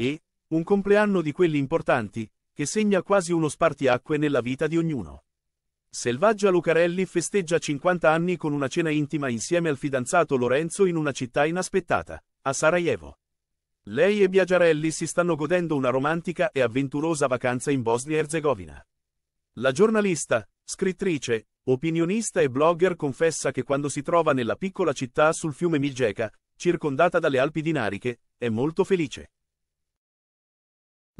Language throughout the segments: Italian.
E, un compleanno di quelli importanti, che segna quasi uno spartiacque nella vita di ognuno. Selvaggia Lucarelli festeggia 50 anni con una cena intima insieme al fidanzato Lorenzo in una città inaspettata, a Sarajevo. Lei e Biagiarelli si stanno godendo una romantica e avventurosa vacanza in Bosnia-Herzegovina. La giornalista, scrittrice, opinionista e blogger confessa che quando si trova nella piccola città sul fiume Miljeka, circondata dalle Alpi dinariche, è molto felice.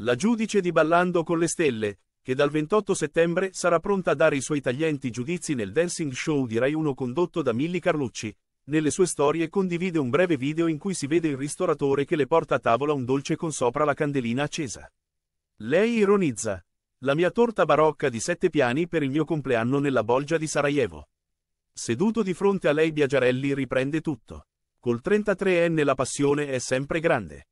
La giudice di Ballando con le stelle, che dal 28 settembre sarà pronta a dare i suoi taglienti giudizi nel dancing show di Rai 1 condotto da Milli Carlucci. Nelle sue storie condivide un breve video in cui si vede il ristoratore che le porta a tavola un dolce con sopra la candelina accesa. Lei ironizza. La mia torta barocca di sette piani per il mio compleanno nella bolgia di Sarajevo. Seduto di fronte a lei Biagiarelli riprende tutto. Col 33enne la passione è sempre grande.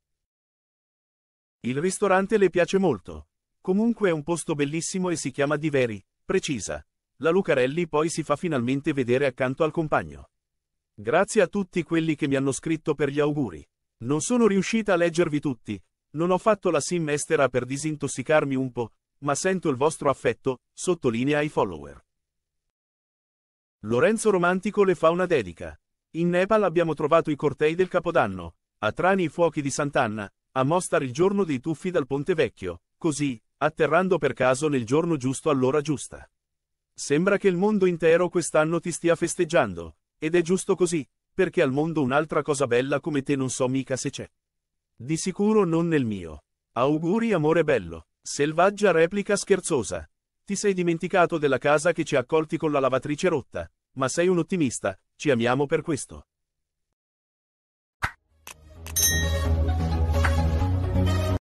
Il ristorante le piace molto. Comunque è un posto bellissimo e si chiama Diveri, precisa. La Lucarelli poi si fa finalmente vedere accanto al compagno. Grazie a tutti quelli che mi hanno scritto per gli auguri. Non sono riuscita a leggervi tutti, non ho fatto la sim estera per disintossicarmi un po', ma sento il vostro affetto, sottolinea i follower. Lorenzo Romantico le fa una dedica. In Nepal abbiamo trovato i cortei del Capodanno, a Trani i fuochi di Sant'Anna, a Mostar il giorno dei tuffi dal Ponte Vecchio, così, atterrando per caso nel giorno giusto all'ora giusta. Sembra che il mondo intero quest'anno ti stia festeggiando, ed è giusto così, perché al mondo un'altra cosa bella come te non so mica se c'è. Di sicuro non nel mio. Auguri amore bello. Selvaggia replica scherzosa. Ti sei dimenticato della casa che ci ha accolti con la lavatrice rotta, ma sei un ottimista, ci amiamo per questo.